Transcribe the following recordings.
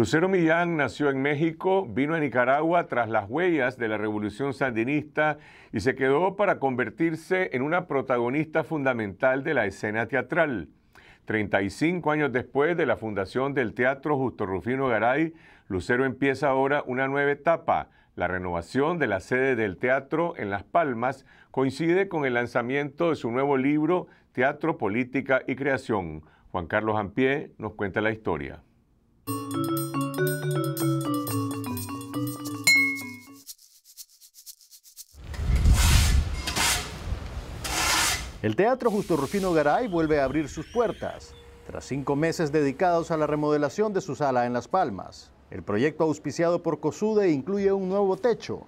Lucero Millán nació en México, vino a Nicaragua tras las huellas de la revolución sandinista y se quedó para convertirse en una protagonista fundamental de la escena teatral. 35 años después de la fundación del Teatro Justo Rufino Garay, Lucero empieza ahora una nueva etapa. La renovación de la sede del teatro en Las Palmas coincide con el lanzamiento de su nuevo libro Teatro, Política y Creación. Juan Carlos Ampié nos cuenta la historia. El Teatro Justo Rufino Garay vuelve a abrir sus puertas, tras cinco meses dedicados a la remodelación de su sala en Las Palmas. El proyecto auspiciado por COSUDE incluye un nuevo techo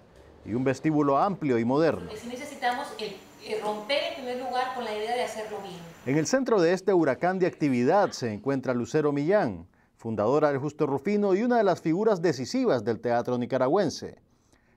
y un vestíbulo amplio y moderno. Pues necesitamos eh, eh, romper en lugar con la idea de En el centro de este huracán de actividad se encuentra Lucero Millán, fundadora del Justo Rufino y una de las figuras decisivas del teatro nicaragüense.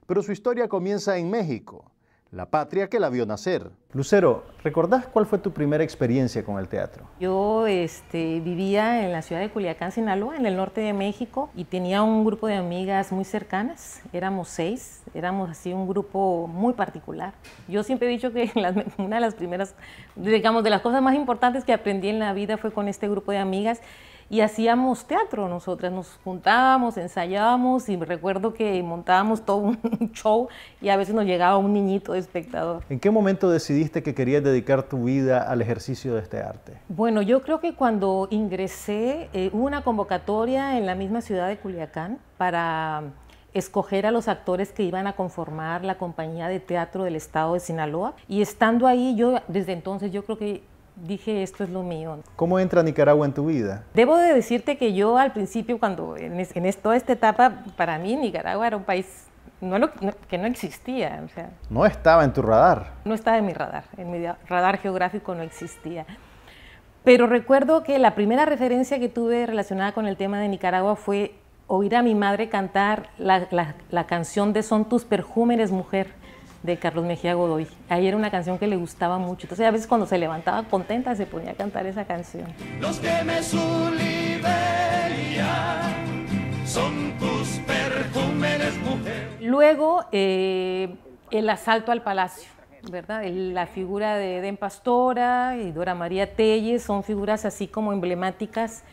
Pero su historia comienza en México la patria que la vio nacer. Lucero, ¿recordás cuál fue tu primera experiencia con el teatro? Yo este, vivía en la ciudad de Culiacán, Sinaloa, en el norte de México, y tenía un grupo de amigas muy cercanas, éramos seis, éramos así un grupo muy particular. Yo siempre he dicho que una de las primeras, digamos, de las cosas más importantes que aprendí en la vida fue con este grupo de amigas y hacíamos teatro nosotras, nos juntábamos, ensayábamos y recuerdo que montábamos todo un show y a veces nos llegaba un niñito de espectador. ¿En qué momento decidiste que querías dedicar tu vida al ejercicio de este arte? Bueno, yo creo que cuando ingresé eh, hubo una convocatoria en la misma ciudad de Culiacán para escoger a los actores que iban a conformar la compañía de teatro del estado de Sinaloa y estando ahí yo desde entonces yo creo que dije, esto es lo mío. ¿Cómo entra Nicaragua en tu vida? Debo de decirte que yo al principio, cuando en, toda esta etapa, para mí Nicaragua era un país no que no existía. no estaba en tu radar. No estaba en mi radar, en mi radar geográfico no existía. Pero recuerdo que la primera referencia que tuve relacionada con el tema de Nicaragua fue oír a mi madre cantar la, canción de Son tus perjúmenes, mujer de Carlos Mejía Godoy. Ahí era una canción que le gustaba mucho. Entonces a veces cuando se levantaba contenta se ponía a cantar esa canción. Los que me son tus perfumes, mujer. Luego eh, el asalto al palacio. ¿verdad? La figura de Den Pastora y Dora María Telles son figuras así como emblemáticas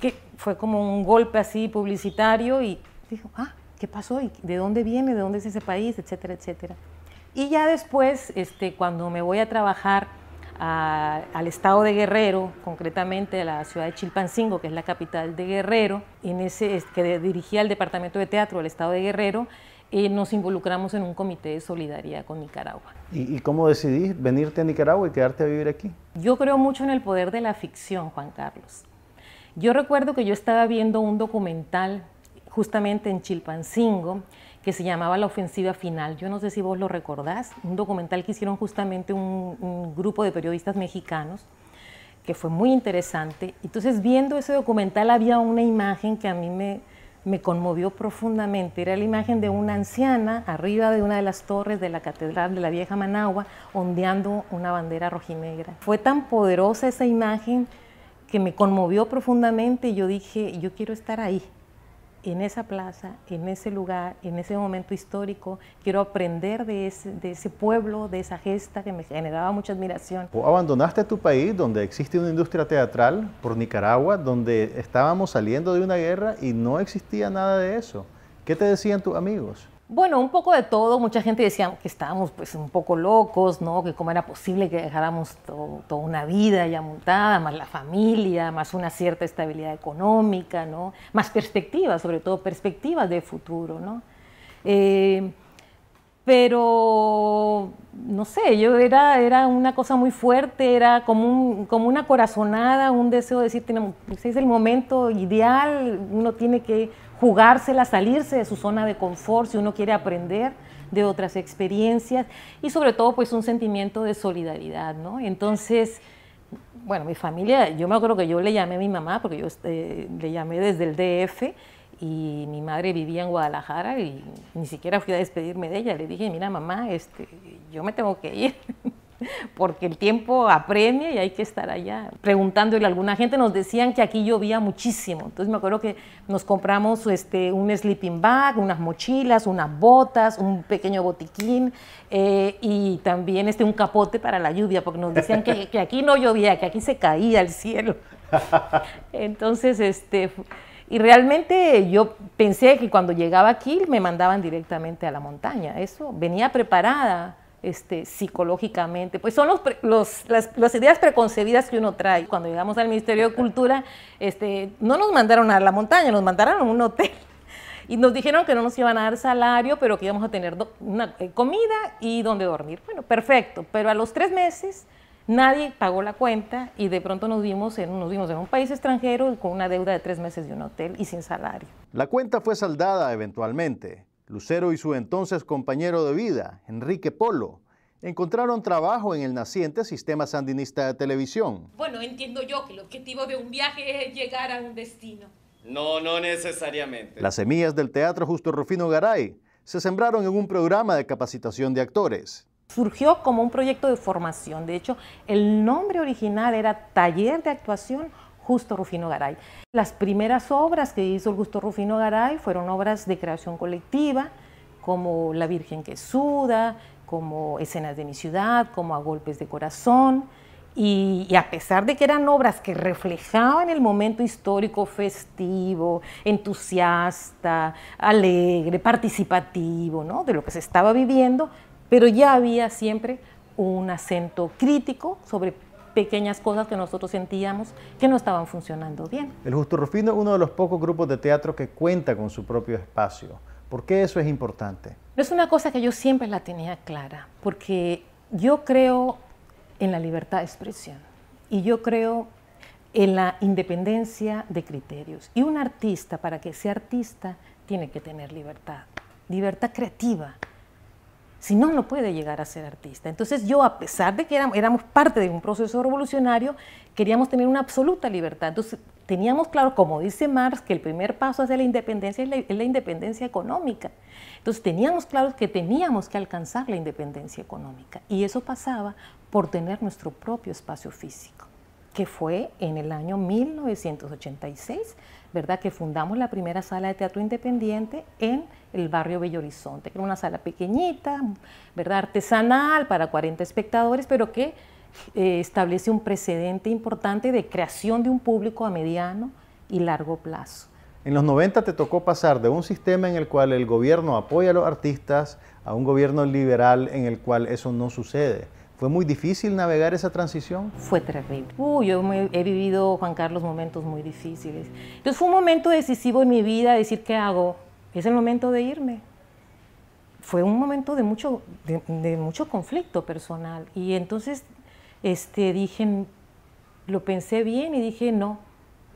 que fue como un golpe así publicitario y dijo, ah, ¿qué pasó? ¿Y ¿De dónde viene? ¿De dónde es ese país? Etcétera, etcétera. Y ya después, este, cuando me voy a trabajar al estado de Guerrero, concretamente a la ciudad de Chilpancingo, que es la capital de Guerrero, en ese, este, que dirigía el departamento de teatro del estado de Guerrero, eh, nos involucramos en un comité de solidaridad con Nicaragua. ¿Y, cómo decidí venirte a Nicaragua y quedarte a vivir aquí? Yo creo mucho en el poder de la ficción, Juan Carlos. Yo recuerdo que yo estaba viendo un documental justamente en Chilpancingo, que se llamaba La Ofensiva Final. Yo no sé si vos lo recordás, un documental que hicieron justamente un, grupo de periodistas mexicanos, que fue muy interesante. Entonces, viendo ese documental había una imagen que a mí me conmovió profundamente. Era la imagen de una anciana arriba de una de las torres de la Catedral de la Vieja Managua, ondeando una bandera rojinegra. Fue tan poderosa esa imagen que me conmovió profundamente y yo dije, yo quiero estar ahí en esa plaza, en ese lugar, en ese momento histórico. Quiero aprender de ese, pueblo, de esa gesta que me generaba mucha admiración. O abandonaste tu país donde existe una industria teatral por Nicaragua, donde estábamos saliendo de una guerra y no existía nada de eso. ¿Qué te decían tus amigos? Bueno, un poco de todo. Mucha gente decía que estábamos pues un poco locos, ¿no? Que cómo era posible que dejáramos toda una vida ya montada, más la familia, más una cierta estabilidad económica, ¿no? Más perspectivas, sobre todo perspectivas de futuro, ¿no? Eh, pero, no sé, yo era, era una cosa muy fuerte, era como, como una corazonada, un deseo de decir, tenemos, pues, es el momento ideal, uno tiene que jugársela, salirse de su zona de confort si uno quiere aprender de otras experiencias y sobre todo pues un sentimiento de solidaridad, ¿no? Entonces, bueno, mi familia, yo me acuerdo que yo le llamé a mi mamá porque yo este, le llamé desde el DF y mi madre vivía en Guadalajara y ni siquiera fui a despedirme de ella, le dije, mira mamá, este, yo me tengo que ir, porque el tiempo apremia y hay que estar allá preguntándole a alguna gente. Nos decían que aquí llovía muchísimo, entonces me acuerdo que nos compramos este, un sleeping bag, unas mochilas, unas botas, un pequeño botiquín eh, y también este, un capote para la lluvia, porque nos decían que, que aquí no llovía, que aquí se caía el cielo. Entonces, este... Y realmente yo pensé que cuando llegaba aquí me mandaban directamente a la montaña. Eso venía preparada este, psicológicamente. Pues son los, las, ideas preconcebidas que uno trae. Cuando llegamos al Ministerio de Cultura, este, no nos mandaron a la montaña, nos mandaron a un hotel. Y nos dijeron que no nos iban a dar salario, pero que íbamos a tener eh, comida y donde dormir. Bueno, perfecto. Pero a los tres meses nadie pagó la cuenta y de pronto nos vimos en, nos vimos en un país extranjero con una deuda de tres meses de un hotel y sin salario. La cuenta fue saldada eventualmente, Lucero y su entonces compañero de vida, Enrique Polo, encontraron trabajo en el naciente sistema sandinista de televisión. Bueno, entiendo yo que el objetivo de un viaje es llegar a un destino. No, no necesariamente. Las semillas del teatro Justo Rufino Garay se sembraron en un programa de capacitación de actores. Surgió como un proyecto de formación. De hecho, el nombre original era Taller de Actuación Justo Rufino Garay. Las primeras obras que hizo el Justo Rufino Garay fueron obras de creación colectiva, como La Virgen que suda, como Escenas de mi ciudad, como A golpes de corazón. Y, y, a pesar de que eran obras que reflejaban el momento histórico festivo, entusiasta, alegre, participativo, ¿no? de lo que se estaba viviendo, pero ya había siempre un acento crítico sobre pequeñas cosas que nosotros sentíamos que no estaban funcionando bien. El Justo Rufino es uno de los pocos grupos de teatro que cuenta con su propio espacio. ¿Por qué eso es importante? Es una cosa que yo siempre la tenía clara, porque yo creo en la libertad de expresión y yo creo en la independencia de criterios. Y un artista, para que sea artista, tiene que tener libertad, libertad creativa, si no, no puede llegar a ser artista. Entonces yo, a pesar de que éramos, parte de un proceso revolucionario, queríamos tener una absoluta libertad. Entonces teníamos claro, como dice Marx, que el primer paso hacia la independencia es la independencia económica. Entonces teníamos claro que teníamos que alcanzar la independencia económica. Y eso pasaba por tener nuestro propio espacio físico, que fue en el año 1986 ¿verdad? Que fundamos la primera sala de teatro independiente en el barrio Bellorizonte, que era una sala pequeñita, ¿verdad? Artesanal para 40 espectadores, pero que eh, establece un precedente importante de creación de un público a mediano y largo plazo. En los 90 te tocó pasar de un sistema en el cual el gobierno apoya a los artistas a un gobierno liberal en el cual eso no sucede. ¿Fue muy difícil navegar esa transición? Fue terrible. Uh, yo he vivido, Juan Carlos, momentos muy difíciles. Entonces fue un momento decisivo en mi vida, decir, ¿qué hago? Es el momento de irme. Fue un momento de mucho, de, de mucho conflicto personal. Y entonces este, dije, lo pensé bien y dije, no,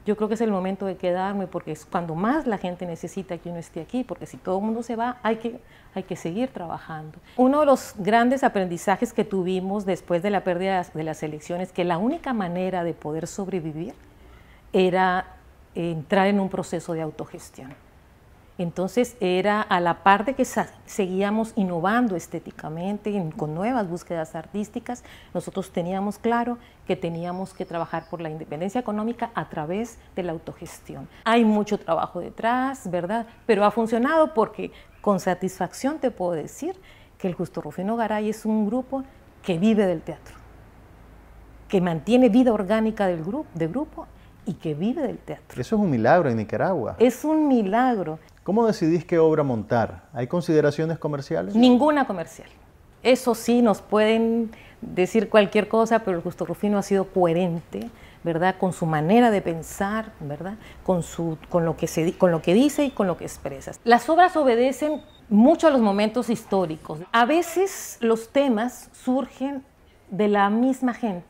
yo creo que es el momento de quedarme porque es cuando más la gente necesita que uno esté aquí, porque si todo el mundo se va, hay que, hay que seguir trabajando. Uno de los grandes aprendizajes que tuvimos después de la pérdida de las elecciones, que la única manera de poder sobrevivir era entrar en un proceso de autogestión. Entonces era a la par de que seguíamos innovando estéticamente con nuevas búsquedas artísticas, nosotros teníamos claro que teníamos que trabajar por la independencia económica a través de la autogestión. Hay mucho trabajo detrás, ¿verdad? Pero ha funcionado porque con satisfacción te puedo decir que el Justo Rufino Garay es un grupo que vive del teatro, que mantiene vida orgánica del grupo, de grupo y que vive del teatro. Eso es un milagro en Nicaragua. Es un milagro. ¿Cómo decidís qué obra montar? ¿Hay consideraciones comerciales? Ninguna comercial. Eso sí, nos pueden decir cualquier cosa, pero el Justo Rufino ha sido coherente, ¿verdad? Con su manera de pensar, ¿verdad? Con, su, con, lo que se, con lo que dice y con lo que expresa. Las obras obedecen mucho a los momentos históricos. A veces los temas surgen de la misma gente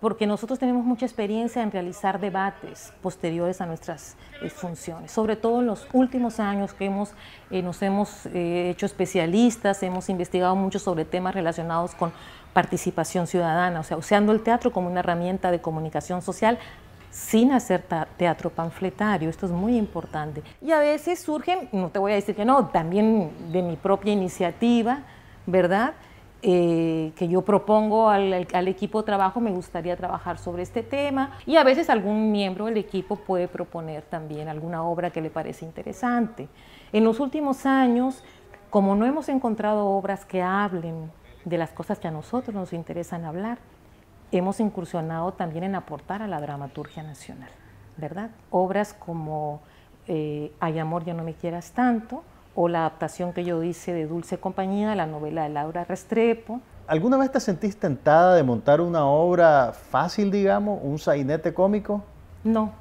porque nosotros tenemos mucha experiencia en realizar debates posteriores a nuestras eh, funciones, sobre todo en los últimos años que hemos, eh, nos hemos eh, hecho especialistas, hemos investigado mucho sobre temas relacionados con participación ciudadana, o sea, usando el teatro como una herramienta de comunicación social sin hacer teatro panfletario, esto es muy importante. Y a veces surgen, no te voy a decir que no, también de mi propia iniciativa, ¿verdad? Eh, que yo propongo al, equipo de trabajo, me gustaría trabajar sobre este tema y a veces algún miembro del equipo puede proponer también alguna obra que le parece interesante. En los últimos años, como no hemos encontrado obras que hablen de las cosas que a nosotros nos interesan hablar, hemos incursionado también en aportar a la dramaturgia nacional, ¿verdad? Obras como eh, Hay amor, ya no me quieras tanto, o la adaptación que yo hice de Dulce Compañía, la novela de Laura Restrepo. ¿Alguna vez te sentís tentada de montar una obra fácil, digamos, un sainete cómico? No,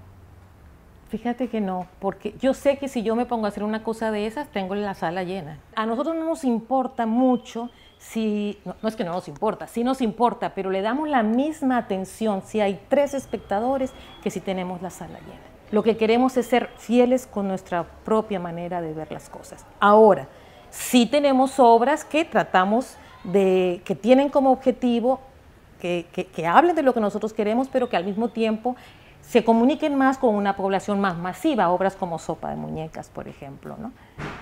Fíjate que no, porque yo sé que si yo me pongo a hacer una cosa de esas, tengo la sala llena. A nosotros no nos importa mucho si, no, es que no nos importa, sí nos importa, pero le damos la misma atención si hay tres espectadores que si tenemos la sala llena. Lo que queremos es ser fieles con nuestra propia manera de ver las cosas. Ahora, sí tenemos obras que tratamos de, que tienen como objetivo que, hablen de lo que nosotros queremos, pero que al mismo tiempo se comuniquen más con una población más masiva, obras como Sopa de Muñecas, por ejemplo. ¿no?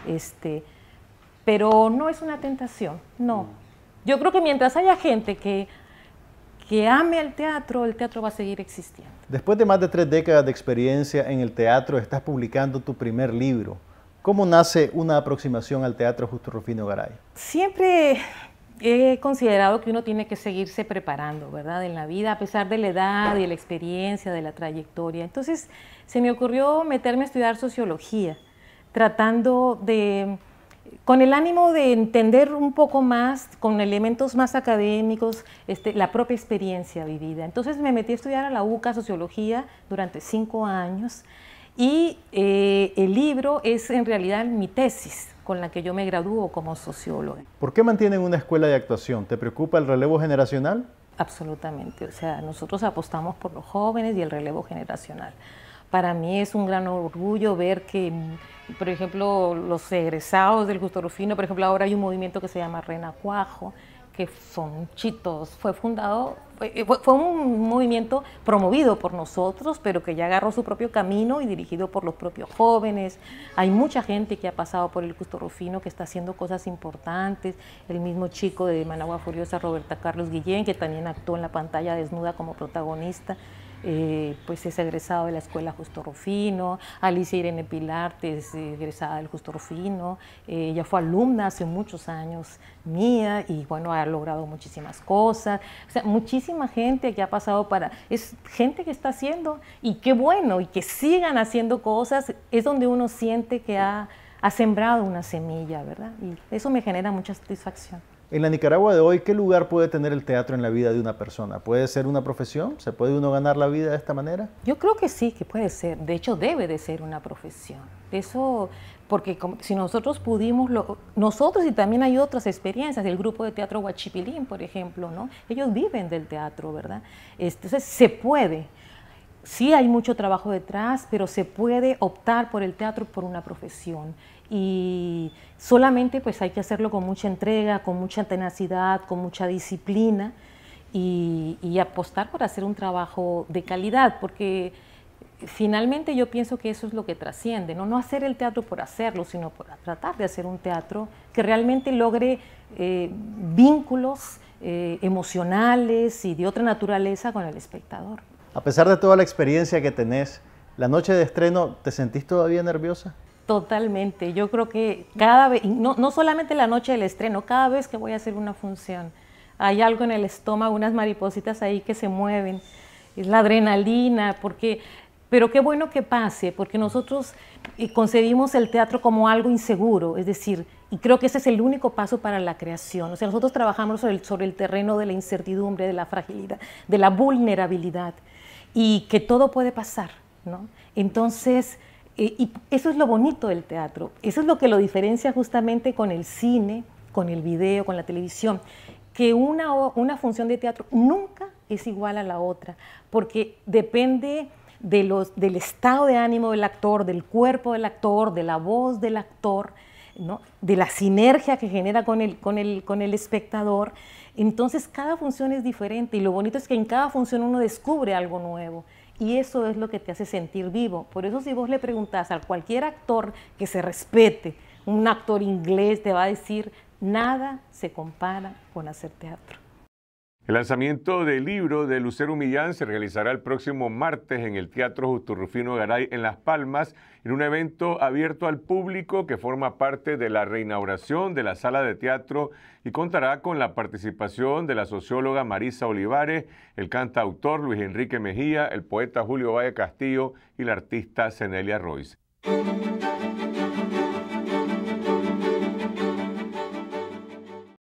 Este, pero no es una tentación, no. Mm. Yo creo que mientras haya gente que que ame el teatro, el teatro va a seguir existiendo. Después de más de tres décadas de experiencia en el teatro, estás publicando tu primer libro. ¿Cómo nace una aproximación al teatro Justo Rufino Garay? Siempre he considerado que uno tiene que seguirse preparando, ¿verdad? En la vida, a pesar de la edad y la experiencia, de la trayectoria. Entonces, se me ocurrió meterme a estudiar sociología, tratando de con el ánimo de entender un poco más, con elementos más académicos, este, la propia experiencia vivida. Entonces me metí a estudiar a la UCA Sociología durante cinco años y eh, el libro es en realidad mi tesis con la que yo me gradúo como socióloga. ¿Por qué mantienen una escuela de actuación? ¿Te preocupa el relevo generacional? Absolutamente, o sea, nosotros apostamos por los jóvenes y el relevo generacional. Para mí es un gran orgullo ver que, por ejemplo, los egresados del Justo Rufino, por ejemplo, ahora hay un movimiento que se llama Renacuajo, que son chitos, fue fundado, eh, fue, un movimiento promovido por nosotros, pero que ya agarró su propio camino y dirigido por los propios jóvenes. Hay mucha gente que ha pasado por el Justo Rufino que está haciendo cosas importantes. El mismo chico de Managua Furiosa, Roberta Carlos Guillén, que también actuó en la pantalla desnuda como protagonista. Eh, pues es egresado de la Escuela Justo Rufino, Alicia Irene es egresada del Justo Rufino, ella eh, fue alumna hace muchos años mía y bueno, ha logrado muchísimas cosas, o sea, muchísima gente que ha pasado para, es gente que está haciendo y qué bueno, y que sigan haciendo cosas, es donde uno siente que ha sembrado una semilla, ¿verdad? Y eso me genera mucha satisfacción. En la Nicaragua de hoy, ¿qué lugar puede tener el teatro en la vida de una persona? ¿Puede ser una profesión? ¿Se puede uno ganar la vida de esta manera? Yo creo que sí, que puede ser. De hecho, debe de ser una profesión. Eso, porque si nosotros pudimos, nosotros y también hay otras experiencias, el grupo de teatro Huachipilín, por ejemplo, ¿no? Ellos viven del teatro, ¿verdad? Entonces, se puede. Sí hay mucho trabajo detrás, pero se puede optar por el teatro por una profesión y solamente pues hay que hacerlo con mucha entrega, con mucha tenacidad, con mucha disciplina y, apostar por hacer un trabajo de calidad, porque finalmente yo pienso que eso es lo que trasciende, ¿no? no hacer el teatro por hacerlo, sino por tratar de hacer un teatro que realmente logre eh, vínculos eh, emocionales y de otra naturaleza con el espectador. A pesar de toda la experiencia que tenés, ¿la noche de estreno te sentís todavía nerviosa? Totalmente. Yo creo que cada vez, no, no, solamente la noche del estreno, cada vez que voy a hacer una función, hay algo en el estómago, unas maripositas ahí que se mueven. Es la adrenalina, porque, pero qué bueno que pase, porque nosotros eh, concebimos el teatro como algo inseguro, es decir, y creo que ese es el único paso para la creación. O sea, nosotros trabajamos sobre el, sobre el terreno de la incertidumbre, de la fragilidad, de la vulnerabilidad, y que todo puede pasar, ¿no? Entonces, y eso es lo bonito del teatro, eso es lo que lo diferencia justamente con el cine, con el video, con la televisión, que una, función de teatro nunca es igual a la otra, porque depende del estado de ánimo del actor, del cuerpo del actor, de la voz del actor, de la sinergia que genera con el espectador. Entonces cada función es diferente y lo bonito es que en cada función uno descubre algo nuevo. Y eso es lo que te hace sentir vivo. Por eso si vos le preguntás a cualquier actor que se respete, un actor inglés te va a decir, nada se compara con hacer teatro. El lanzamiento del libro de Lucero Millán se realizará el próximo martes en el Teatro Justo Rufino Garay en Las Palmas, en un evento abierto al público que forma parte de la reinauguración de la sala de teatro y contará con la participación de la socióloga Marisa Olivares, el cantautor Luis Enrique Mejía, el poeta Julio Valle Castillo y la artista Cenelia Royce.